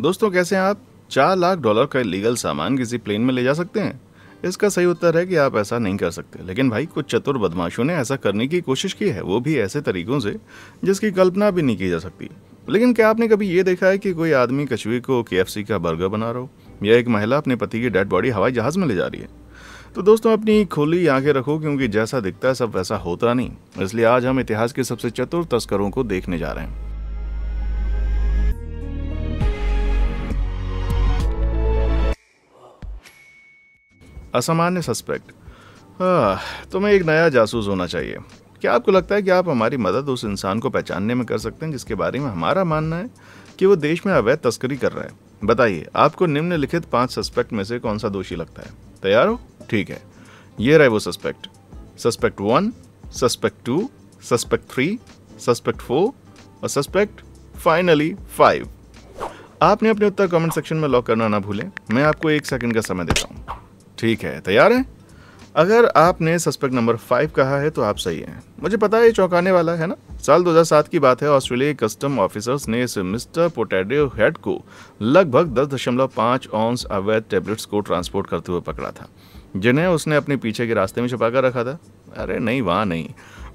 दोस्तों कैसे हैं आप चार लाख डॉलर का लीगल सामान किसी प्लेन में ले जा सकते हैं इसका सही उत्तर है कि आप ऐसा नहीं कर सकते लेकिन भाई कुछ चतुर बदमाशों ने ऐसा करने की कोशिश की है वो भी ऐसे तरीकों से जिसकी कल्पना भी नहीं की जा सकती लेकिन क्या आपने कभी ये देखा है कि कोई आदमी कछुए को के का बर्गर बना रहा हो या एक महिला अपने पति की डेड बॉडी हवाई जहाज़ में ले जा रही है तो दोस्तों अपनी खुली आंखें रखो क्योंकि जैसा दिखता है सब वैसा होता नहीं इसलिए आज हम इतिहास के सबसे चतुर तस्करों को देखने जा रहे हैं असामान्य सस्पेक्ट हाँ, तुम्हें एक नया जासूस होना चाहिए क्या आपको लगता है कि आप हमारी मदद उस इंसान को पहचानने में कर सकते हैं जिसके बारे में हमारा मानना है कि वो देश में अवैध तस्करी कर रहा है बताइए आपको निम्नलिखित पांच सस्पेक्ट में से कौन सा दोषी लगता है तैयार हो ठीक है ये रहे वो suspect suspect one suspect two suspect three suspect four और सस्पेक्ट फाइनली फाइव आपने अपने उत्तर कमेंट सेक्शन में लॉक करना ना भूलें मैं आपको एक सेकंड का समय देता हूँ ठीक है तैयार हैं अगर आपने सस्पेक्ट नंबर फाइव कहा है तो आप सही हैं मुझे पता है ये चौंकाने वाला है ना साल 2007 की बात है ऑस्ट्रेलिया कस्टम ऑफिसर्स ने इस मिस्टर पोटैडो हेड को लगभग दस दशमलव पाँच ऑन्स अवैध टेबलेट्स को ट्रांसपोर्ट करते हुए पकड़ा था जिन्हें उसने अपने पीछे के रास्ते में छुपा कर रखा था अरे नहीं वहाँ नहीं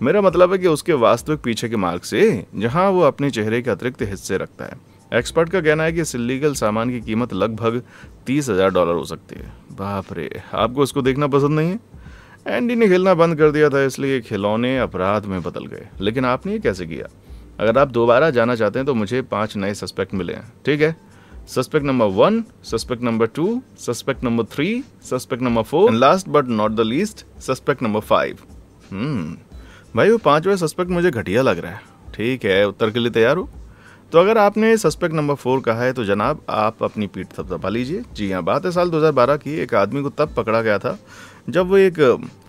मेरा मतलब है कि उसके वास्तविक पीछे के मार्ग से जहाँ वो अपने चेहरे के अतिरिक्त हिस्से रखता है एक्सपर्ट का कहना है कि इस इलीगल सामान की कीमत लगभग तीस हज़ार डॉलर हो सकती है बाप रे आपको इसको देखना पसंद नहीं है एंडी ने खेलना बंद कर दिया था इसलिए खिलौने अपराध में बदल गए लेकिन आपने ये कैसे किया अगर आप दोबारा जाना चाहते हैं तो मुझे पांच नए सस्पेक्ट मिले हैं ठीक है suspect number one suspect number two suspect number three suspect number four last but not the least suspect number five भाई वो पांचवा सस्पेक्ट मुझे घटिया लग रहा है ठीक है उत्तर के लिए तैयार हो तो अगर आपने सस्पेक्ट नंबर फोर कहा है तो जनाब आप अपनी पीठ थपथपा लीजिए जी हाँ बात है साल 2012 की एक आदमी को तब पकड़ा गया था जब वो एक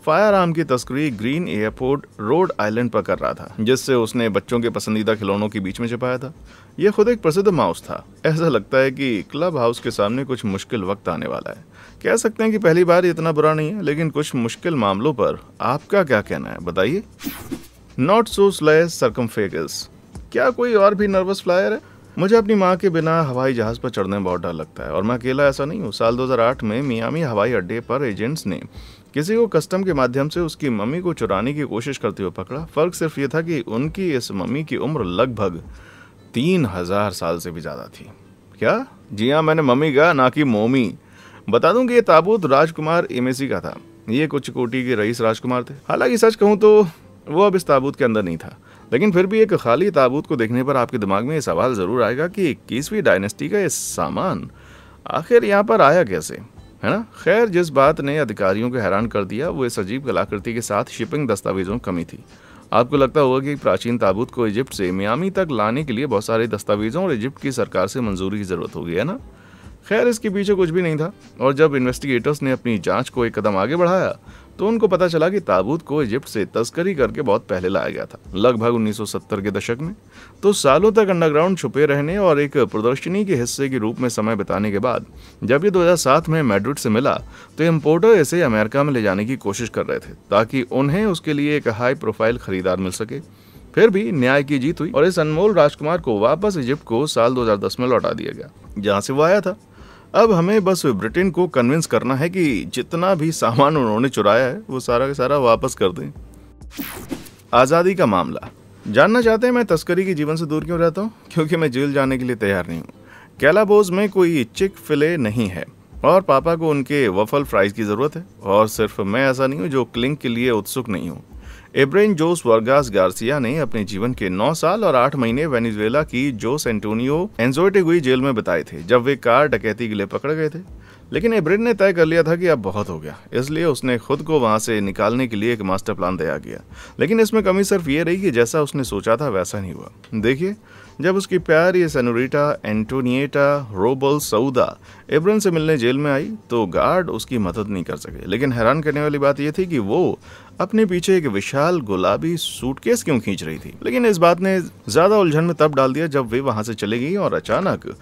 फायर आर्म की तस्करी ग्रीन एयरपोर्ट रोड आइलैंड पर कर रहा था जिससे उसने बच्चों के पसंदीदा खिलौनों के बीच में छिपाया था यह खुद एक प्रसिद्ध माउस था ऐसा लगता है कि क्लब हाउस के सामने कुछ मुश्किल वक्त आने वाला है कह सकते हैं कि पहली बार इतना बुरा नहीं है लेकिन कुछ मुश्किल मामलों पर आपका क्या कहना है बताइए नॉट सो स्लैस सर्कमफेगस क्या कोई और भी नर्वस फ्लायर है मुझे अपनी माँ के बिना हवाई जहाज़ पर चढ़ने में बहुत डर लगता है और मैं अकेला ऐसा नहीं हूँ साल 2008 में मियामी हवाई अड्डे पर एजेंट्स ने किसी को कस्टम के माध्यम से उसकी मम्मी को चुराने की कोशिश करते हुए पकड़ा फ़र्क सिर्फ ये था कि उनकी इस मम्मी की उम्र लगभग तीन हज़ार साल से भी ज़्यादा थी क्या जी हाँ मैंने मम्मी कहा ना कि मोमी बता दूं कि ये ताबूत राजकुमार एमएसी का था ये कुछ कोटी के रईस राजकुमार थे हालांकि सच कहूँ तो वो अब इस ताबूत के अंदर नहीं था लेकिन फिर भी एक खाली ताबूत को देखने पर आपके दिमाग में ये सवाल ज़रूर आएगा कि इक्कीसवीं डायनेस्टी का ये सामान आखिर यहाँ पर आया कैसे है ना खैर जिस बात ने अधिकारियों को हैरान कर दिया वो इस अजीब कलाकृति के साथ शिपिंग दस्तावेज़ों कमी थी आपको लगता होगा कि प्राचीन ताबूत को इजिप्ट से मियामी तक लाने के लिए बहुत सारे दस्तावेज़ों और इजिप्ट की सरकार से मंजूरी की ज़रूरत होगी है ना खैर इसके पीछे कुछ भी नहीं था और जब इन्वेस्टिगेटर्स ने अपनी जांच को एक कदम आगे बढ़ाया तो उनको पता चला कि ताबूत को इजिप्ट से तस्करी करके बहुत पहले लाया गया था लगभग 1970 के दशक में तो सालों तक अंडरग्राउंड छुपे रहने और एक प्रदर्शनी के हिस्से के रूप में समय बिताने के बाद जब ये 2007 में मैड्रिड से मिला तो इम्पोर्टर इसे अमेरिका में ले जाने की कोशिश कर रहे थे ताकि उन्हें उसके लिए एक हाई प्रोफाइल खरीदार मिल सके फिर भी न्याय की जीत हुई और इस अनमोल राजकुमार को वापस इजिप्ट को साल 2010 में लौटा दिया गया जहां से वो आया था अब हमें बस ब्रिटेन को कन्विंस करना है कि जितना भी सामान उन्होंने चुराया है वो सारा का सारा वापस कर दें आज़ादी का मामला जानना चाहते हैं मैं तस्करी के जीवन से दूर क्यों रहता हूँ क्योंकि मैं जेल जाने के लिए तैयार नहीं हूँ कैलाबोज में कोई चिक फिले नहीं है और पापा को उनके वफल फ्राइज़ की ज़रूरत है और सिर्फ मैं ऐसा नहीं हूँ जो क्लिंग के लिए उत्सुक नहीं हूँ एब्रेन जोस वर्गास गार्सिया ने अपने जीवन के 9 साल और 8 महीने वेनेजुएला की जोस एंटोनियो एंजोटेगुई जेल में बताए थे जब वे कार डकैती के लिए पकड़ गए थे लेकिन एब्रेन ने तय कर लिया था कि अब बहुत हो गया इसलिए उसने खुद को वहां से निकालने के लिए एक मास्टर प्लान तैयार किया लेकिन इसमें कमी सिर्फ ये रही कि जैसा उसने सोचा था वैसा नहीं हुआ देखिए जब उसकी प्यारी सनोरीटा एंटोनिएटा रोबल सऊदा एब्रन से मिलने जेल में आई तो गार्ड उसकी मदद नहीं कर सके लेकिन हैरान करने वाली बात यह थी कि वो अपने पीछे एक विशाल गुलाबी सूटकेस क्यों खींच रही थी लेकिन इस बात ने ज़्यादा उलझन में तब डाल दिया जब वे वहां से चले गई और अचानक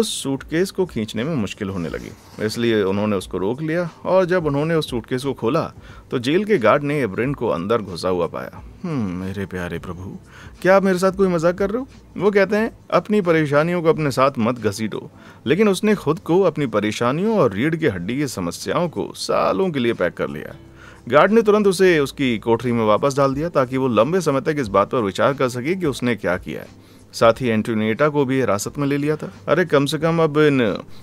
उस सूटकेस को खींचने में मुश्किल होने लगी इसलिए उन्होंने उसको रोक लिया और जब उन्होंने उस सूटकेस को खोला तो जेल के गार्ड ने एब्रिन को अंदर घुसा हुआ पाया हम्म, मेरे प्यारे प्रभु क्या आप मेरे साथ कोई मजाक कर रहे हो वो कहते हैं अपनी परेशानियों को अपने साथ मत घसीटो लेकिन उसने खुद को अपनी परेशानियों और रीढ़ की हड्डी की समस्याओं को सालों के लिए पैक कर लिया गार्ड ने तुरंत उसे उसकी कोठरी में वापस डाल दिया ताकि वो लंबे समय तक इस बात पर विचार कर सके कि उसने क्या किया है साथ ही एंटोनिएटा को भी हिरासत में ले लिया था अरे कम से कम अब इन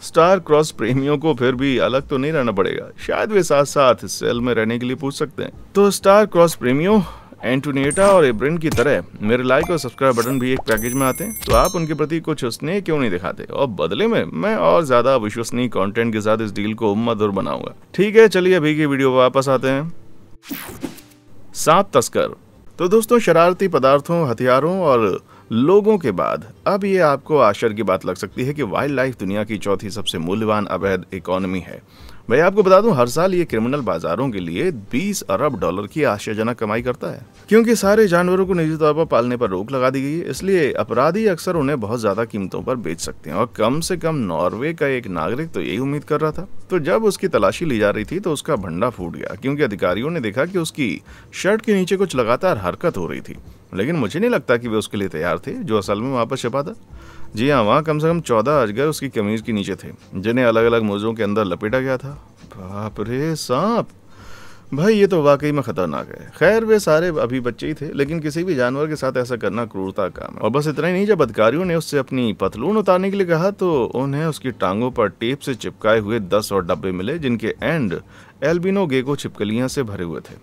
स्टार क्रॉस प्रेमियों को फिर भी अलग तो नहीं रहना पड़ेगा शायद वे साथ साथ सेल में रहने के लिए पूछ सकते हैं तो स्टार क्रॉस प्रेमियों एंटोनिएटा और एब्रिन की तरह मेरे लाइक और सब्सक्राइब बटन भी एक पैकेज में आते हैं तो आप उनके प्रति कुछ स्नेह क्यों नहीं दिखाते और बदले में मैं और ज्यादा विश्वसनीय कंटेंट के साथ इस डील को मधुर बनाऊंगा ठीक है चलिए अभी की वीडियो वापस आते हैं सात तस्कर तो दोस्तों शरारती पदार्थों हथियारों और लोगों के बाद अब ये आपको आश्चर्य की बात लग सकती है कि वाइल्ड लाइफ दुनिया की चौथी सबसे मूल्यवान अवैध इकोनॉमी है मैं आपको बता दूं हर साल ये क्रिमिनल बाजारों के लिए 20 अरब डॉलर की आश्चर्यजनक कमाई करता है क्योंकि सारे जानवरों को निजी तौर पर पालने पर रोक लगा दी गई है इसलिए अपराधी अक्सर उन्हें बहुत ज्यादा कीमतों पर बेच सकते हैं और कम से कम नॉर्वे का एक नागरिक तो यही उम्मीद कर रहा था तो जब उसकी तलाशी ली जा रही थी तो उसका भंडा फूट गया क्योंकि अधिकारियों ने देखा कि उसकी शर्ट के नीचे कुछ लगातार हरकत हो रही थी लेकिन मुझे नहीं लगता कि वे उसके लिए तैयार थे जो असल में वापस पर छिपा था जी हाँ वहाँ कम से कम चौदह अजगर उसकी कमीज के नीचे थे जिन्हें अलग अलग मौजों के अंदर लपेटा गया था बाप रे सांप भाई ये तो वाकई में ख़तरनाक है खैर वे सारे अभी बच्चे ही थे लेकिन किसी भी जानवर के साथ ऐसा करना क्रूरता काम है और बस इतना ही नहीं जब अधिकारियों ने उससे अपनी पतलून उतारने के लिए कहा तो उन्हें उसकी टांगों पर टेप से चिपकाए हुए दस और डब्बे मिले जिनके एंड एल्बिनो गेको छिपकलियाँ से भरे हुए थे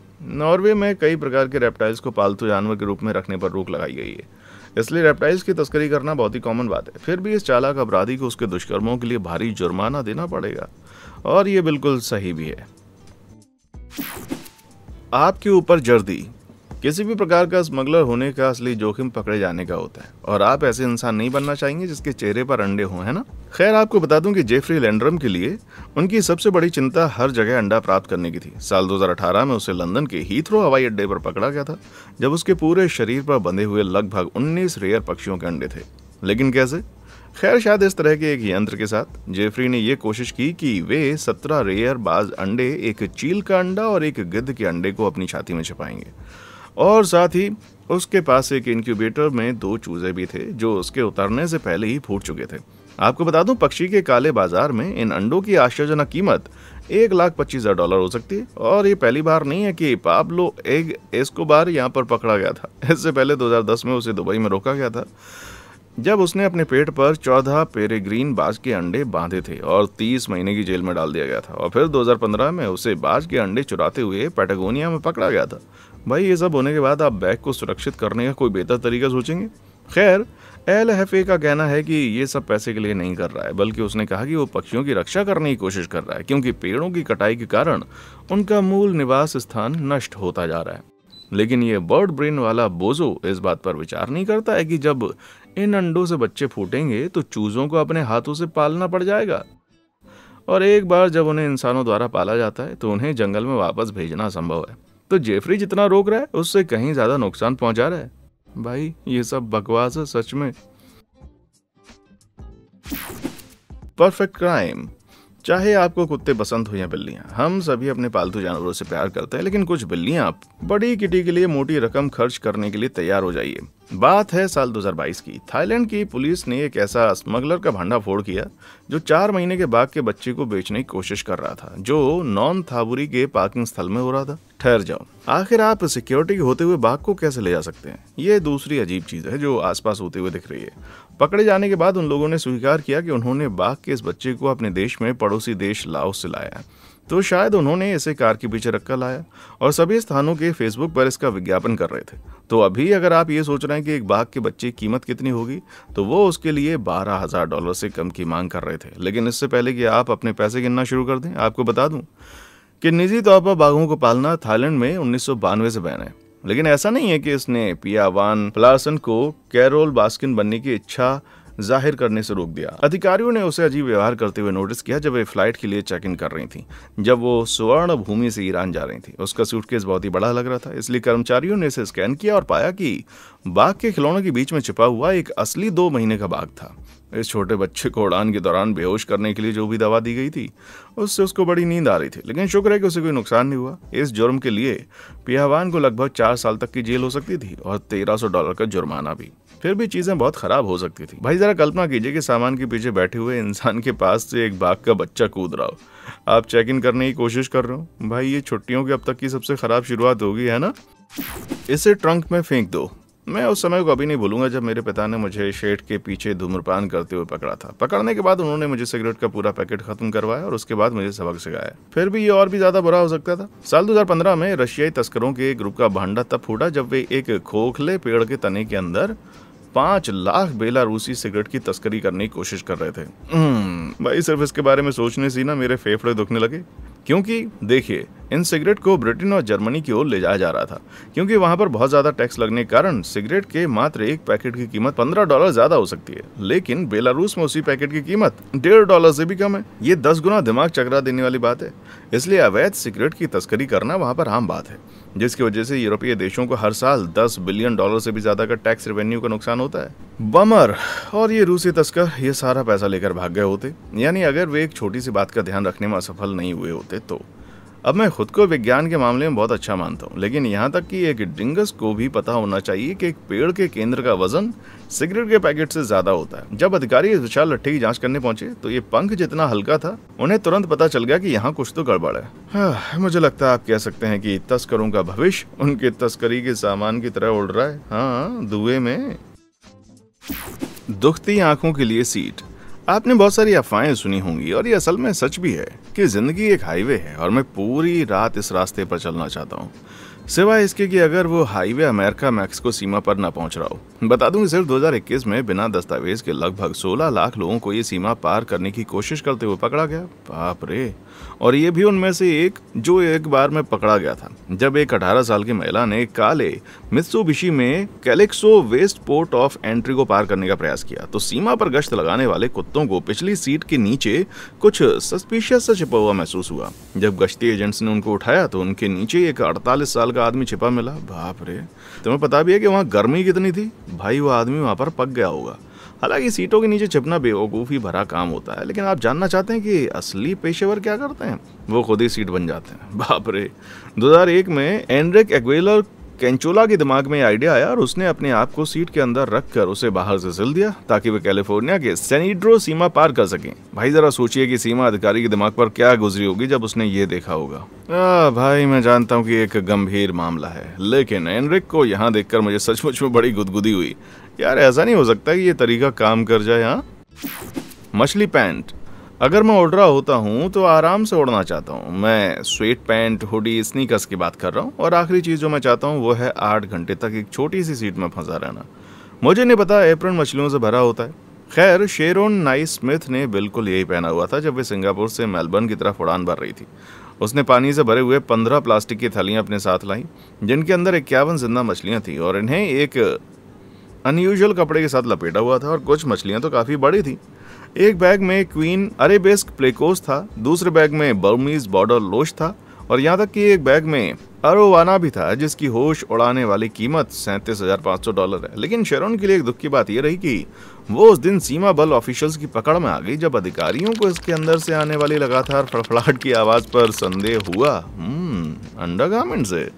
नॉर्वे में कई प्रकार के रेप्टाइल्स को पालतू जानवर के रूप में रखने पर रोक लगाई गई है इसलिए रेप्टाइल्स की तस्करी करना बहुत ही कॉमन बात है फिर भी इस चालाक अपराधी को उसके दुष्कर्मों के लिए भारी जुर्माना देना पड़ेगा और ये बिल्कुल सही भी है आपके ऊपर जर्दी किसी भी प्रकार का स्मगलर होने का असली जोखिम पकड़े जाने का होता है और आप ऐसे इंसान नहीं बनना चाहेंगे जिसके चेहरे पर अंडे हों है ना खैर आपको बता दूं कि जेफरी लैंड्रम के लिए उनकी सबसे बड़ी चिंता हर जगह अंडा प्राप्त करने की थी साल 2018 में उसे लंदन के हीथ्रो हवाई अड्डे पर पकड़ा गया था जब उसके पूरे शरीर पर बंधे हुए लगभग उन्नीस रेयर पक्षियों के अंडे थे लेकिन कैसे खैर शायद इस तरह के एक यंत्र के साथ जेफरी ने यह कोशिश की कि वे सत्रह रेयर बाज अंडे एक चील का अंडा और एक गिद्ध के अंडे को अपनी छाती में छिपाएंगे और साथ ही उसके पास एक इंक्यूबेटर में दो चूजे भी थे जो उसके उतरने से पहले ही फूट चुके थे आपको बता दूं पक्षी के काले बाजार में इन अंडों की आश्चर्यजनक कीमत एक लाख पच्चीस हजार डॉलर हो सकती है और ये पहली बार नहीं है कि पाब्लो एग बार यहाँ पर पकड़ा गया था इससे पहले 2010 में उसे दुबई में रोका गया था जब उसने अपने पेट पर चौदह पेरेग्रीन बाज के अंडे बांधे थे और 30 महीने की जेल में डाल दिया गया था और फिर 2015 में उसे बाज के अंडे चुराते हुए पैटागोनिया में पकड़ा गया था भाई ये सब होने के बाद आप बैग को सुरक्षित करने का कोई बेहतर तरीका सोचेंगे खैर एल एफ ए का कहना है कि ये सब पैसे के लिए नहीं कर रहा है बल्कि उसने कहा कि वो पक्षियों की रक्षा करने की कोशिश कर रहा है क्योंकि पेड़ों की कटाई के कारण उनका मूल निवास स्थान नष्ट होता जा रहा है लेकिन ये बर्ड ब्रेन वाला बोजो इस बात पर विचार नहीं करता है कि जब इन अंडों से बच्चे फूटेंगे तो चूजों को अपने हाथों से पालना पड़ जाएगा और एक बार जब उन्हें इंसानों द्वारा पाला जाता है तो उन्हें जंगल में वापस भेजना संभव है तो जेफरी जितना रोक रहा है उससे कहीं ज्यादा नुकसान पहुंचा रहा है भाई ये सब बकवास है सच में परफेक्ट क्राइम चाहे आपको कुत्ते पसंद हो या बिल्लियाँ हम सभी अपने पालतू जानवरों से प्यार करते हैं लेकिन कुछ बिल्लियाँ आप बड़ी किटी के लिए मोटी रकम खर्च करने के लिए तैयार हो जाइए बात है साल 2022 की थाईलैंड की पुलिस ने एक ऐसा स्मगलर का फोड़ किया जो चार महीने के बाघ के बच्चे को बेचने की कोशिश कर रहा था जो नॉन थाबुरी के पार्किंग स्थल में हो रहा था ठहर जाओ आखिर आप सिक्योरिटी होते हुए बाघ को कैसे ले जा सकते हैं ये दूसरी अजीब चीज है जो आसपास होते हुए दिख रही है पकड़े जाने के बाद उन लोगों ने स्वीकार किया कि उन्होंने बाघ के इस बच्चे को अपने देश में पड़ोसी देश लाओ से लाया तो शायद उन्होंने इसे कार के पीछे रखकर लाया और सभी स्थानों के फेसबुक पर इसका विज्ञापन कर रहे थे तो अभी अगर आप ये सोच रहे हैं कि एक बाघ के बच्चे की कीमत कितनी होगी तो वो उसके लिए बारह हज़ार डॉलर से कम की मांग कर रहे थे लेकिन इससे पहले कि आप अपने पैसे गिनना शुरू कर दें आपको बता दूँ कि निजी तौर पर बाघों को पालना थाईलैंड में उन्नीस से बैन है लेकिन ऐसा नहीं है कि इसने पिया वान प्लासन को कैरोल बास्किन बनने की इच्छा जाहिर करने से रोक दिया अधिकारियों ने उसे अजीब व्यवहार करते हुए नोटिस किया जब वे फ्लाइट के लिए चेक इन कर रही थी जब वो सुवर्ण भूमि से ईरान जा रही थी उसका सूटकेस बहुत ही बड़ा लग रहा था इसलिए कर्मचारियों ने इसे स्कैन किया और पाया कि बाघ के खिलौनों के बीच में छिपा हुआ एक असली दो महीने का बाघ था इस छोटे बच्चे को उड़ान के दौरान बेहोश करने के लिए जो भी दवा दी गई थी उससे उसको बड़ी नींद आ रही थी लेकिन शुक्र है कि उसे कोई नुकसान नहीं हुआ इस जुर्म के लिए पियावान को लगभग चार साल तक की जेल हो सकती थी और तेरह सौ डॉलर का जुर्माना भी फिर भी चीजें बहुत खराब हो सकती थी भाई जरा कल्पना कीजिए कि सामान के पीछे बैठे हुए इंसान के पास से एक बाघ का बच्चा कूद रहा हो आप चेक इन करने की कोशिश कर रहे हो भाई ये छुट्टियों की अब तक की सबसे खराब शुरुआत होगी है ना इसे ट्रंक में फेंक दो मैं उस समय को अभी नहीं भूलूंगा जब मेरे पिता ने मुझे शेठ के पीछे धूम्रपान करते हुए पकड़ा था पकड़ने के बाद उन्होंने मुझे सिगरेट का पूरा पैकेट खत्म करवाया और उसके बाद मुझे सबक सिखाया फिर भी ये और भी ज्यादा बुरा हो सकता था साल 2015 में रशियाई तस्करों के ग्रुप का भांडा तब फूटा जब वे एक खोखले पेड़ के तने के अंदर पांच लाख बेलारूसी सिगरेट की तस्करी करने की कोशिश कर रहे थे हम्म, भाई सिर्फ इसके बारे में सोचने से ना मेरे फेफड़े दुखने लगे क्योंकि देखिए इन सिगरेट को ब्रिटेन और जर्मनी की ओर ले जाया जा रहा था क्योंकि वहां पर बहुत ज्यादा टैक्स लगने के कारण सिगरेट के मात्र एक पैकेट की कीमत पंद्रह डॉलर ज्यादा हो सकती है लेकिन बेलारूस में उसी पैकेट की कीमत डेढ़ डॉलर से भी कम है ये दस गुना दिमाग चकरा देने वाली बात है इसलिए अवैध सिगरेट की तस्करी करना वहाँ पर आम बात है जिसकी वजह से यूरोपीय देशों को हर साल 10 बिलियन डॉलर से भी ज़्यादा का टैक्स रेवेन्यू का नुकसान होता है बमर और ये रूसी तस्कर ये सारा पैसा लेकर भाग गए होते यानी अगर वे एक छोटी सी बात का ध्यान रखने में असफल नहीं हुए होते तो अब मैं खुद को विज्ञान के मामले में बहुत अच्छा मानता हूँ लेकिन यहाँ तक कि एक डिंगस को भी पता होना चाहिए कि एक पेड़ के केंद्र का वजन सिगरेट के पैकेट से ज्यादा होता है जब अधिकारी इस विशाल लट्ठी की जांच करने पहुंचे तो ये पंख जितना हल्का था उन्हें तुरंत पता चल गया कि यहाँ कुछ तो गड़बड़ है हाँ, मुझे लगता है आप कह सकते हैं कि तस्करों का भविष्य उनके तस्करी के सामान की तरह उड़ रहा है हाँ धुएं में दुखती आंखों के लिए सीट आपने बहुत सारी अफवाहें सुनी होंगी और ये असल में सच भी है कि ज़िंदगी एक हाईवे है और मैं पूरी रात इस रास्ते पर चलना चाहता हूँ सिवाय इसके कि अगर वो हाईवे अमेरिका मैक्सिको सीमा पर ना पहुंच रहा हो बता दूं कि सिर्फ 2021 में बिना दस्तावेज के लगभग 16 लाख लोगों को ये सीमा पार करने की कोशिश करते हुए पकड़ा गया बाप रे और ये भी उनमें से एक जो एक बार में पकड़ा गया था जब एक 18 साल की महिला ने काले मित्सुबिशी में Calexico west port of entry को पार करने का प्रयास किया तो सीमा पर गश्त लगाने वाले कुत्तों को पिछली सीट के नीचे कुछ सस्पिशियस सा छिपा हुआ महसूस हुआ जब गश्ती एजेंट्स ने उनको उठाया तो उनके नीचे एक अड़तालीस साल का आदमी छिपा मिला बाप रे तुम्हें पता भी है कि वहाँ गर्मी कितनी थी भाई वो आदमी वहाँ पर पक गया होगा हालांकि सीटों के नीचे छिपना बेवकूफ़ी भरा काम होता है लेकिन आप जानना चाहते हैं कि असली पेशेवर क्या करते हैं वो खुद ही सीट बन जाते हैं बाप रे 2001 में एंड्रिक एग्वेलर कैंचोला के दिमाग में आइडिया आया और उसने अपने आप को सीट के अंदर रख कर उसे बाहर से सिल दिया ताकि वे कैलिफोर्निया के सेनिड्रो सीमा पार कर सकें भाई जरा सोचिए कि सीमा अधिकारी के दिमाग पर क्या गुजरी होगी जब उसने ये देखा होगा आ, भाई मैं जानता हूँ कि एक गंभीर मामला है लेकिन एनरिक को यहाँ देख मुझे सचमुच में बड़ी गुदगुदी हुई यार ऐसा नहीं हो सकता कि ये तरीका काम कर जाए हाँ मछली पैंट अगर मैं उड़ रहा होता हूँ तो आराम से उड़ना चाहता हूँ मैं स्वेट पैंट हुडी स्नीकर्स की बात कर रहा हूँ और आखिरी चीज़ जो मैं चाहता हूँ वो है आठ घंटे तक एक छोटी सी सीट में फंसा रहना मुझे नहीं पता एप्रन मछलियों से भरा होता है खैर शेरोन नाई स्मिथ ने बिल्कुल यही पहना हुआ था जब वे सिंगापुर से मेलबर्न की तरफ उड़ान भर रही थी उसने पानी से भरे हुए पंद्रह प्लास्टिक की थैलियाँ अपने साथ लाई जिनके अंदर इक्यावन जिंदा मछलियाँ थीं और इन्हें एक अनयूजल कपड़े के साथ लपेटा हुआ था और कुछ मछलियाँ तो काफ़ी बड़ी थीं एक बैग में क्वीन अरेबेस्क प्लेकोस था दूसरे बैग में बर्मीज बॉर्डर लोश था और यहाँ तक कि एक बैग में अरोवाना भी था जिसकी होश उड़ाने वाली कीमत सैंतीस हजार पाँच सौ डॉलर है लेकिन शेरोन के लिए एक दुख की बात यह रही कि वो उस दिन सीमा बल ऑफिशियल्स की पकड़ में आ गई जब अधिकारियों को इसके अंदर से आने वाली लगातार फड़फड़ाहट की आवाज़ पर संदेह हुआ हम्म, अंडरगारमेंट से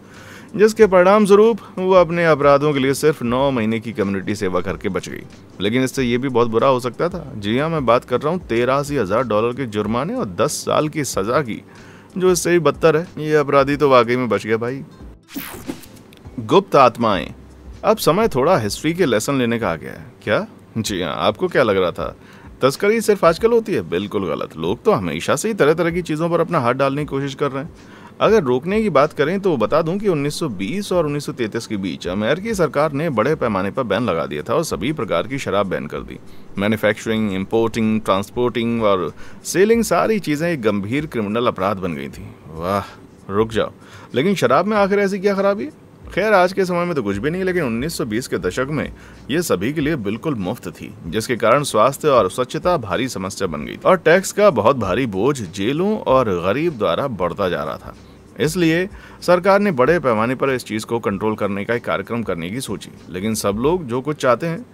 जिसके परिणाम स्वरूप वो अपने अपराधों के लिए सिर्फ नौ महीने की कम्युनिटी सेवा करके बच गई लेकिन इससे ये भी बहुत बुरा हो सकता था जी हाँ मैं बात कर रहा हूँ तेरासी हज़ार डॉलर के जुर्माने और दस साल की सज़ा की जो इससे भी बदतर है ये अपराधी तो वाकई में बच गया भाई गुप्त आत्माएं अब समय थोड़ा हिस्ट्री के लेसन लेने का आ गया है क्या जी हाँ आपको क्या लग रहा था तस्करी सिर्फ आजकल होती है बिल्कुल गलत लोग तो हमेशा से ही तरह तरह की चीज़ों पर अपना हाथ डालने की कोशिश कर रहे हैं अगर रोकने की बात करें तो बता दूं कि 1920 और 1933 के बीच अमेरिकी सरकार ने बड़े पैमाने पर बैन लगा दिया था और सभी प्रकार की शराब बैन कर दी मैन्युफैक्चरिंग इंपोर्टिंग ट्रांसपोर्टिंग और सेलिंग सारी चीज़ें एक गंभीर क्रिमिनल अपराध बन गई थी वाह रुक जाओ लेकिन शराब में आखिर ऐसी क्या खराबी है खैर आज के समय में तो कुछ भी नहीं लेकिन 1920 के दशक में ये सभी के लिए बिल्कुल मुफ्त थी जिसके कारण स्वास्थ्य और स्वच्छता भारी समस्या बन गई और टैक्स का बहुत भारी बोझ जेलों और गरीब द्वारा बढ़ता जा रहा था इसलिए सरकार ने बड़े पैमाने पर इस चीज़ को कंट्रोल करने का एक कार्यक्रम करने की सोची लेकिन सब लोग जो कुछ चाहते हैं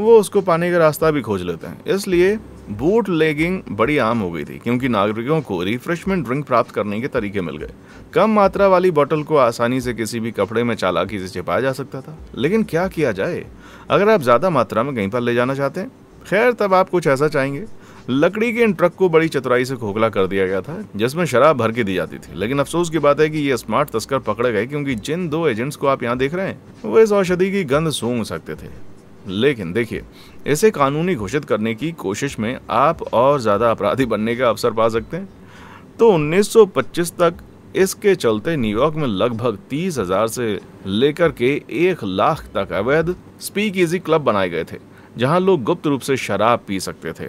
वो उसको पाने का रास्ता भी खोज लेते हैं इसलिए बूट लेगिंग बड़ी आम हो गई थी क्योंकि नागरिकों को रिफ्रेशमेंट ड्रिंक प्राप्त करने के तरीके मिल गए कम मात्रा वाली बोतल को आसानी से किसी भी कपड़े में चालाकी से छिपाया जा सकता था लेकिन क्या किया जाए अगर आप ज़्यादा मात्रा में कहीं पर ले जाना चाहते हैं खैर तब आप कुछ ऐसा चाहेंगे लकड़ी के इन ट्रक को बड़ी चतुराई से खोखला कर दिया गया था जिसमें शराब भर के दी जाती थी लेकिन अफसोस की बात है कि ये स्मार्ट तस्कर पकड़े गए क्योंकि जिन दो एजेंट्स को आप यहाँ देख रहे हैं वो इस औषधि की गंध सूंघ सकते थे लेकिन देखिए इसे कानूनी घोषित करने की कोशिश में आप और ज़्यादा अपराधी बनने का अवसर पा सकते हैं तो 1925 तक इसके चलते न्यूयॉर्क में लगभग तीस हजार से लेकर के एक लाख तक अवैध स्पीक इजी क्लब बनाए गए थे जहां लोग गुप्त रूप से शराब पी सकते थे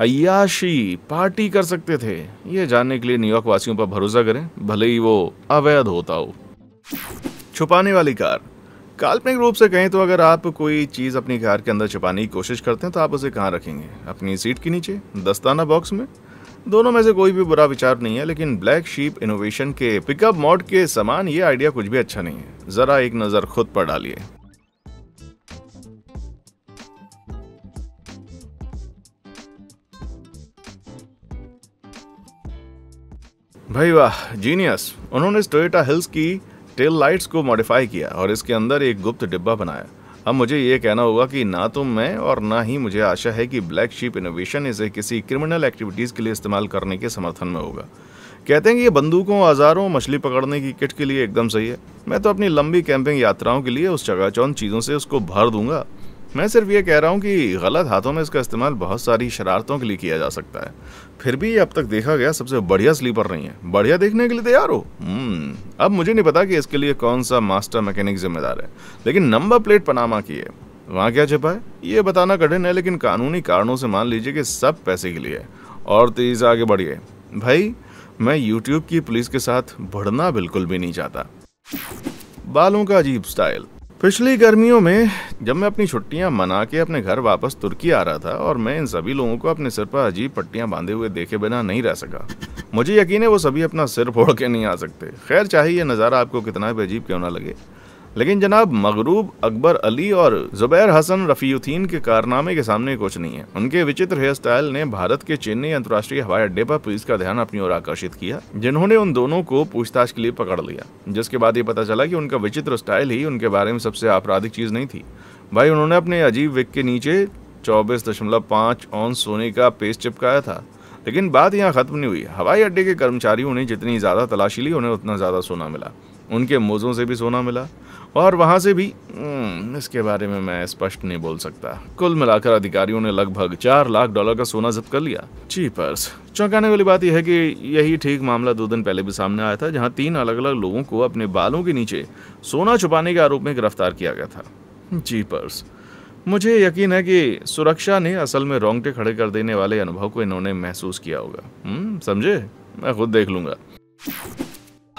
अयाशी पार्टी कर सकते थे ये जानने के लिए न्यूयॉर्क वासियों पर भरोसा करें भले ही वो अवैध होता हो छुपाने वाली कार काल्पनिक रूप से कहें तो अगर आप कोई चीज़ अपनी कार के अंदर छुपाने की कोशिश करते हैं तो आप उसे कहाँ रखेंगे अपनी सीट के नीचे दस्ताना बॉक्स में दोनों में से कोई भी बुरा विचार नहीं है लेकिन ब्लैक शीप इनोवेशन के पिकअप मॉड के समान ये आइडिया कुछ भी अच्छा नहीं है ज़रा एक नज़र खुद पर डालिए भाई वाह जीनियस उन्होंने टोयोटा हिल्स की टेल लाइट्स को मॉडिफाई किया और इसके अंदर एक गुप्त डिब्बा बनाया अब मुझे ये कहना होगा कि ना तो मैं और ना ही मुझे आशा है कि ब्लैक शीप इनोवेशन इसे किसी क्रिमिनल एक्टिविटीज़ के लिए इस्तेमाल करने के समर्थन में होगा कहते हैं कि ये बंदूकों आजारों मछली पकड़ने की किट के लिए एकदम सही है मैं तो अपनी लंबी कैंपिंग यात्राओं के लिए उस चगाचौन चीज़ों से उसको भर दूंगा मैं सिर्फ ये कह रहा हूँ कि गलत हाथों में इसका इस्तेमाल बहुत सारी शरारतों के लिए किया जा सकता है फिर भी ये अब तक देखा गया सबसे बढ़िया स्लीपर नहीं है बढ़िया देखने के लिए तैयार हो हम्म, अब मुझे नहीं पता कि इसके लिए कौन सा मास्टर मैकेनिक जिम्मेदार है लेकिन नंबर प्लेट पनामा की है वहाँ क्या छिपा है ये बताना कठिन है लेकिन कानूनी कारणों से मान लीजिए कि सब पैसे के लिए और तेज आगे बढ़िए भाई मैं यूट्यूब की पुलिस के साथ बढ़ना बिल्कुल भी नहीं चाहता बालों का अजीब स्टाइल पिछली गर्मियों में जब मैं अपनी छुट्टियां मना के अपने घर वापस तुर्की आ रहा था और मैं इन सभी लोगों को अपने सिर पर अजीब पट्टियां बांधे हुए देखे बिना नहीं रह सका मुझे यकीन है वो सभी अपना सिर फोड़ के नहीं आ सकते खैर चाहे ये नज़ारा आपको कितना भी अजीब क्यों ना लगे लेकिन जनाब मगरूब अकबर अली और जुबैर हसन रफ़ीउद्दीन के कारनामे के सामने कुछ नहीं है उनके विचित्र हेयर स्टाइल ने भारत के चेन्नई अंतर्राष्ट्रीय हवाई अड्डे पर पुलिस का ध्यान अपनी ओर आकर्षित किया जिन्होंने उन दोनों को पूछताछ के लिए पकड़ लिया जिसके बाद ये पता चला कि उनका विचित्र स्टाइल ही उनके बारे में सबसे आपराधिक चीज़ नहीं थी भाई उन्होंने अपने अजीब विक के नीचे चौबीस दशमलव ऑन सोने का पेस्ट चिपकाया था लेकिन बात यहाँ खत्म नहीं हुई हवाई अड्डे के कर्मचारियों ने जितनी ज़्यादा तलाशी ली उन्हें उतना ज़्यादा सोना मिला उनके मोज़ों से भी सोना मिला और वहाँ से भी हम्म, इसके बारे में मैं स्पष्ट नहीं बोल सकता कुल मिलाकर अधिकारियों ने लगभग चार लाख डॉलर का सोना जब्त कर लिया जी पर्स चौंकाने वाली बात यह है कि यही ठीक मामला दो दिन पहले भी सामने आया था जहाँ तीन अलग अलग लोगों को अपने बालों के नीचे सोना छुपाने के आरोप में गिरफ्तार किया गया था जी पर्स मुझे यकीन है कि सुरक्षा ने असल में रोंगटे खड़े कर देने वाले अनुभव को इन्होंने महसूस किया होगा हम्म, समझे मैं खुद देख लूंगा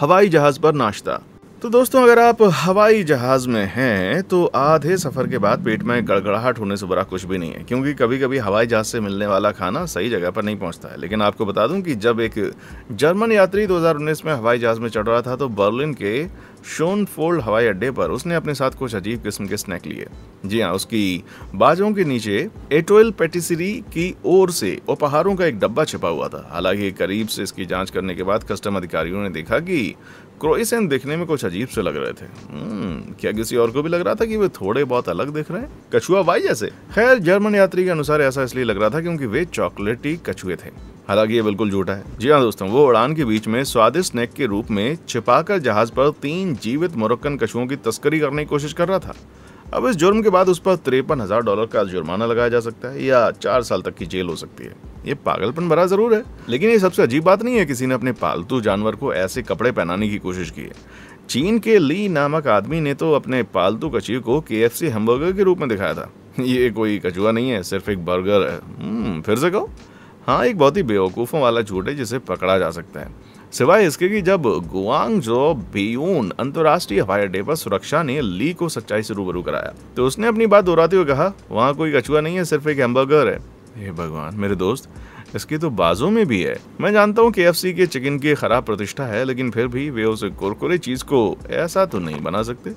हवाई जहाज पर नाश्ता तो दोस्तों अगर आप हवाई जहाज़ में हैं तो आधे सफ़र के बाद पेट में गड़गड़ाहट होने से बुरा कुछ भी नहीं है क्योंकि कभी कभी हवाई जहाज़ से मिलने वाला खाना सही जगह पर नहीं पहुंचता है लेकिन आपको बता दूं कि जब एक जर्मन यात्री 2019 में हवाई जहाज़ में चढ़ रहा था तो बर्लिन के शोनफोल्ड हवाई अड्डे पर उसने अपने साथ कुछ अजीब किस्म के स्नैक लिए जी हाँ उसकी बाजों के नीचे एटोल पेटिसरी की ओर से उपहारों का एक डब्बा छिपा हुआ था हालांकि करीब से इसकी जांच करने के बाद कस्टम अधिकारियों ने देखा कि क्रोएशियन देखने में कुछ अजीब से लग रहे थे हम्म, क्या किसी और को भी लग रहा था कि वे थोड़े बहुत अलग दिख रहे हैं कछुआ वाई जैसे खैर जर्मन यात्री के अनुसार ऐसा इसलिए लग रहा था क्योंकि वे चॉकलेटी कछुए थे हालांकि ये बिल्कुल झूठा है जी हाँ दोस्तों वो उड़ान के बीच में स्वादिष्ट स्नैक के रूप में छिपाकर जहाज पर तीन जीवित मोरक्कन कछुओं की तस्करी करने की कोशिश कर रहा था अब इस जुर्म के बाद उस पर तिरपन हजार डॉलर का जुर्माना लगाया जा सकता है या चार साल तक की जेल हो सकती है ये पागलपन भरा ज़रूर है लेकिन ये सबसे अजीब बात नहीं है किसी ने अपने पालतू जानवर को ऐसे कपड़े पहनाने की कोशिश की है चीन के ली नामक आदमी ने तो अपने पालतू कचीर को के एफ हमबर्गर के रूप में दिखाया था ये कोई कचुआ नहीं है सिर्फ एक बर्गर है हम्म, फिर से कहो हाँ एक बहुत ही बेवकूफ़ों वाला झूठ है जिसे पकड़ा जा सकता है सिवाय इसके कि जब गुआंग जो बेयून अंतर्राष्ट्रीय हवाई अड्डे पर सुरक्षा ने ली को सच्चाई से रूबरू कराया तो उसने अपनी बात दोहराते हुए कहा वहाँ कोई कछुआ नहीं है सिर्फ एक हैमबर्गर है हे भगवान मेरे दोस्त इसके तो बाजों में भी है मैं जानता हूँ के एफ के चिकन की खराब प्रतिष्ठा है लेकिन फिर भी वे उस कुरकुरे चीज को ऐसा तो नहीं बना सकते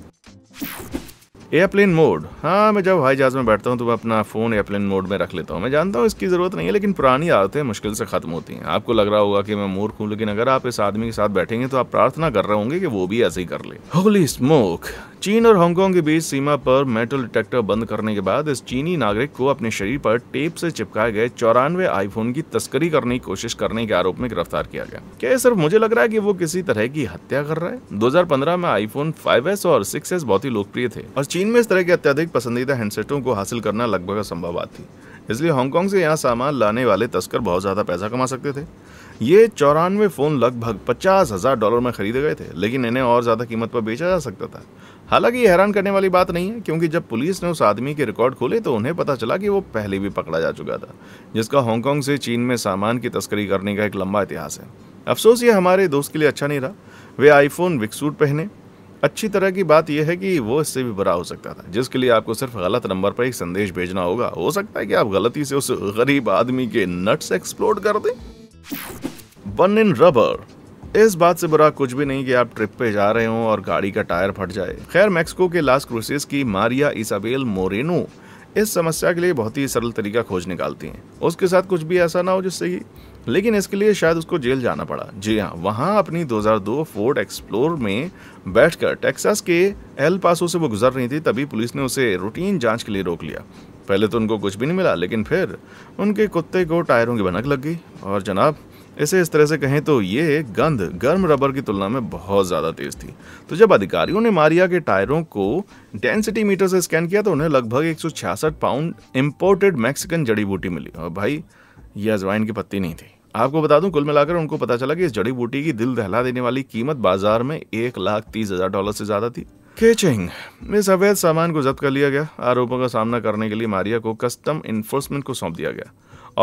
एयरप्लेन मोड हाँ मैं जब हवाई जहाज़ में बैठता हूँ तो मैं अपना फ़ोन एयरप्लेन मोड में रख लेता हूँ मैं जानता हूँ इसकी ज़रूरत नहीं है लेकिन पुरानी आदतें मुश्किल से ख़त्म होती हैं आपको लग रहा होगा कि मैं मूर्ख हूँ लेकिन अगर आप इस आदमी के साथ बैठेंगे तो आप प्रार्थना कर रहे होंगे कि वो भी ऐसे ही कर ले होली स्मोक चीन और हांगकांग के बीच सीमा पर मेटल डिटेक्टर बंद करने के बाद इस चीनी नागरिक को अपने शरीर पर टेप से चिपकाए गए चौरानवे आईफोन की तस्करी करने की कोशिश करने के आरोप में गिरफ्तार किया गया क्या सिर्फ मुझे लग रहा है कि वो किसी तरह की हत्या कर रहा है 2015 में आईफोन 5s और 6s बहुत ही लोकप्रिय थे और चीन चीन में इस तरह के अत्यधिक पसंदीदा हैंडसेटों को हासिल करना लगभग असंभव बात थी इसलिए हांगकांग से यहाँ सामान लाने वाले तस्कर बहुत ज़्यादा पैसा कमा सकते थे ये चौरानवे फ़ोन लगभग पचास हज़ार डॉलर में खरीदे गए थे लेकिन इन्हें और ज़्यादा कीमत पर बेचा जा सकता था हालांकि ये हैरान करने वाली बात नहीं है क्योंकि जब पुलिस ने उस आदमी के रिकॉर्ड खोले तो उन्हें पता चला कि वो पहले भी पकड़ा जा चुका था जिसका हांगकांग से चीन में सामान की तस्करी करने का एक लंबा इतिहास है अफसोस ये हमारे दोस्त के लिए अच्छा नहीं रहा वे आईफोन विकसूट पहने अच्छी तरह की बात यह है कि वो इससे भी बुरा हो सकता था जिसके लिए आपको सिर्फ गलत नंबर पर एक संदेश भेजना होगा हो सकता है कि आप गलती से उस गरीब आदमी के नट्स एक्सप्लोड कर दें बन इन रबर इस बात से बुरा कुछ भी नहीं कि आप ट्रिप पे जा रहे हो और गाड़ी का टायर फट जाए खैर मैक्सिको के लास्ट क्रूसेस की मारिया इसाबेल मोरेनो इस समस्या के लिए बहुत ही सरल तरीका खोज निकालती हैं उसके साथ कुछ भी ऐसा ना हो जिससे कि लेकिन इसके लिए शायद उसको जेल जाना पड़ा जी हाँ वहाँ अपनी 2002 फोर्ड एक्सप्लोर में बैठकर टेक्सास के एल पासो से वो गुजर रही थी तभी पुलिस ने उसे रूटीन जांच के लिए रोक लिया पहले तो उनको कुछ भी नहीं मिला लेकिन फिर उनके कुत्ते को टायरों की भनक लग गई और जनाब इसे इस तरह से कहें तो ये गंध गर्म रबर की तुलना में बहुत ज़्यादा तेज़ थी तो जब अधिकारियों ने मारिया के टायरों को डेंसिटी मीटर से स्कैन किया तो उन्हें लगभग एक पाउंड इम्पोर्टेड मैक्सिकन जड़ी बूटी मिली और भाई ये अजवाइन की पत्ती नहीं थी आपको बता दूं कुल मिलाकर उनको पता चला कि इस जड़ी बूटी की दिल दहला देने वाली कीमत बाजार में एक लाख तीस हजार डॉलर से ज्यादा थी केचिंग इस अवैध सामान को जब्त कर लिया गया आरोपों का सामना करने के लिए मारिया को कस्टम इन्फोर्समेंट को सौंप दिया गया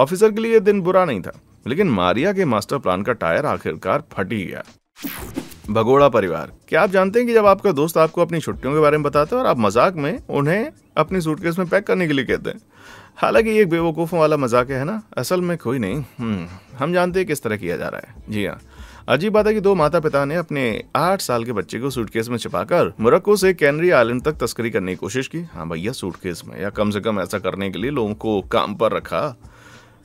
ऑफिसर के लिए दिन बुरा नहीं था लेकिन मारिया के मास्टर प्लान का टायर आखिरकार फट ही गया भगोड़ा परिवार क्या आप जानते हैं कि जब आपका दोस्त आपको अपनी छुट्टियों के बारे में बताता है और आप मजाक में उन्हें अपनी सूटकेस में पैक करने के लिए कहते हैं हालांकि ये एक बेवकूफ़ों वाला मजाक है ना असल में कोई नहीं हम्म, हम जानते हैं किस तरह किया जा रहा है जी हाँ अजीब बात है कि दो माता पिता ने अपने आठ साल के बच्चे को सूटकेस में छिपाकर मोरक्को से कैनरी आइलैंड तक तस्करी करने की कोशिश की हाँ भैया सूटकेस में या कम से कम ऐसा करने के लिए लोगों को काम पर रखा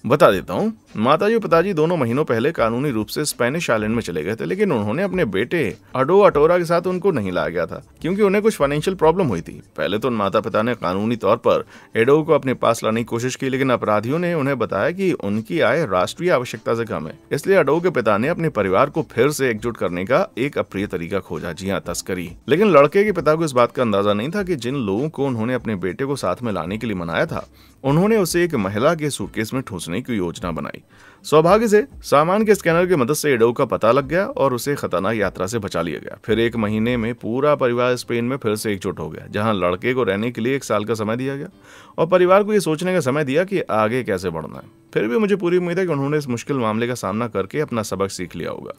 बता देता हूँ माताजी पिताजी दोनों महीनों पहले कानूनी रूप से स्पेनिश आइलैंड में चले गए थे लेकिन उन्होंने अपने बेटे अडो अटोरा के साथ उनको नहीं लाया गया था क्योंकि उन्हें कुछ फाइनेंशियल प्रॉब्लम हुई थी पहले तो उन माता पिता ने कानूनी तौर पर एडो को अपने पास लाने की कोशिश की लेकिन अपराधियों ने उन्हें बताया की उनकी आय राष्ट्रीय आवश्यकता से कम है इसलिए अडो के पिता ने अपने परिवार को फिर से एकजुट करने का एक अप्रिय तरीका खोजा जी हाँ तस्करी लेकिन लड़के के पिता को इस बात का अंदाजा नहीं था की जिन लोगों को उन्होंने अपने बेटे को साथ में लाने के लिए मनाया था उन्होंने उसे एक महिला के सूटकेस में ठूसने की योजना बनाई सौभाग्य से सामान के स्कैनर की मदद से एडो का पता लग गया और उसे खतरनाक यात्रा से बचा लिया गया फिर एक महीने में पूरा परिवार स्पेन में फिर से एकजुट हो गया जहां लड़के को रहने के लिए एक साल का समय दिया गया और परिवार को यह सोचने का समय दिया कि आगे कैसे बढ़ना है फिर भी मुझे पूरी उम्मीद है कि उन्होंने इस मुश्किल मामले का सामना करके अपना सबक सीख लिया होगा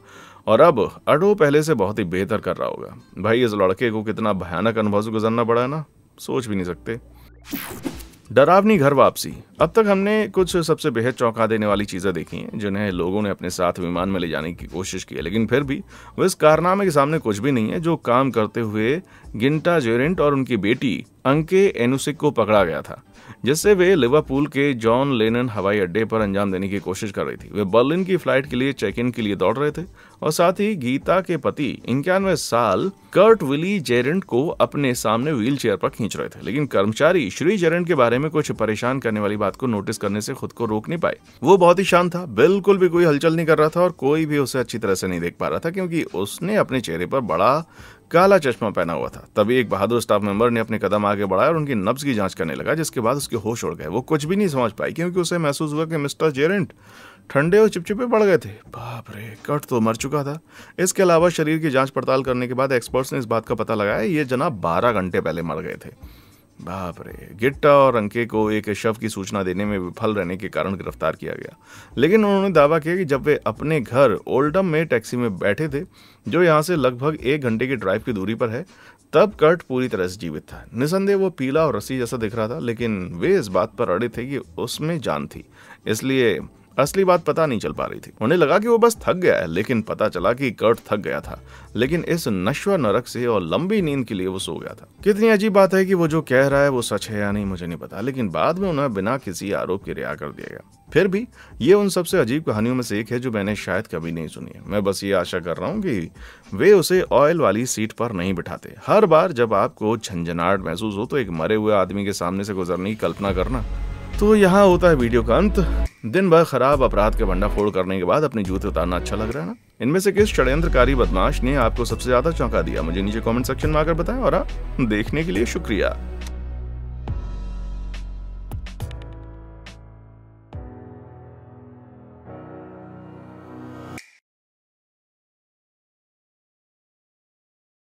और अब अडो पहले से बहुत ही बेहतर कर रहा होगा भाई इस लड़के को कितना भयानक अनुभव से गुजरना पड़ा है ना सोच भी नहीं सकते डरावनी घर वापसी अब तक हमने कुछ सबसे बेहद चौंका देने वाली चीज़ें देखी हैं जिन्हें लोगों ने अपने साथ विमान में ले जाने की कोशिश की है लेकिन फिर भी वो इस कारनामे के सामने कुछ भी नहीं है जो काम करते हुए गिंटा जेरेंट और उनकी बेटी अंके एनुसिक को पकड़ा गया था जिससे वे लिवरपूल के जॉन लेनन हवाई अड्डे पर अंजाम देने की कोशिश कर रही थी वे बर्लिन की फ्लाइट के लिए चेक इन के लिए दौड़ रहे थे और साथ ही गीता के पति इक्यानवे साल कर्ट विली जेरेंट को अपने सामने व्हील चेयर पर खींच रहे थे लेकिन कर्मचारी श्री जेरेंट के बारे में कुछ परेशान करने वाली बात को नोटिस करने से खुद को रोक नहीं पाए वो बहुत ही शांत था बिल्कुल भी कोई हलचल नहीं कर रहा था और कोई भी उसे अच्छी तरह से नहीं देख पा रहा था क्योंकि उसने अपने चेहरे पर बड़ा काला चश्मा पहना हुआ था तभी एक बहादुर स्टाफ मेंबर ने अपने कदम आगे बढ़ाया और उनकी नब्ज की जांच करने लगा जिसके बाद उसके होश उड़ गए वो कुछ भी नहीं समझ पाई क्योंकि उसे महसूस हुआ कि मिस्टर जेरेंट ठंडे और चिपचिपे पड़ गए थे बाप रे कट तो मर चुका था इसके अलावा शरीर की जांच पड़ताल करने के बाद एक्सपर्ट्स ने इस बात का पता लगाया ये जनाब बारह घंटे पहले मर गए थे बाप रे गिट्टा और अंके को एक शव की सूचना देने में विफल रहने के कारण गिरफ्तार किया गया लेकिन उन्होंने दावा किया कि जब वे अपने घर ओल्डम में टैक्सी में बैठे थे जो यहाँ से लगभग एक घंटे की ड्राइव की दूरी पर है तब कर्ट पूरी तरह से जीवित था निसंदेह वो पीला और रस्सी जैसा दिख रहा था लेकिन वे इस बात पर अड़े थे कि उसमें जान थी इसलिए असली बात पता नहीं चल पा रही थी उन्हें लगा कि वो बस थक गया है लेकिन पता चला कि कर्ट थक गया था लेकिन इस नश्वर नरक से और लंबी नींद के लिए वो सो गया था कितनी अजीब बात है कि वो जो कह रहा है वो सच है या नहीं मुझे नहीं पता लेकिन बाद में उन्हें बिना किसी आरोप के रिहा कर दिया गया फिर भी ये उन सबसे अजीब कहानियों में से एक है जो मैंने शायद कभी नहीं सुनी है मैं बस ये आशा कर रहा हूँ कि वे उसे ऑयल वाली सीट पर नहीं बिठाते हर बार जब आपको झंझनाहट महसूस हो तो एक मरे हुए आदमी के सामने से गुजरने की कल्पना करना तो यहाँ होता है वीडियो का अंत दिन भर खराब अपराध का भंडाफोड़ करने के बाद अपने जूते उतारना अच्छा लग रहा है ना इनमें से किस षड्यंत्रकारी बदमाश ने आपको सबसे ज्यादा चौंका दिया मुझे नीचे कमेंट सेक्शन में आकर बताएं और आ, देखने के लिए शुक्रिया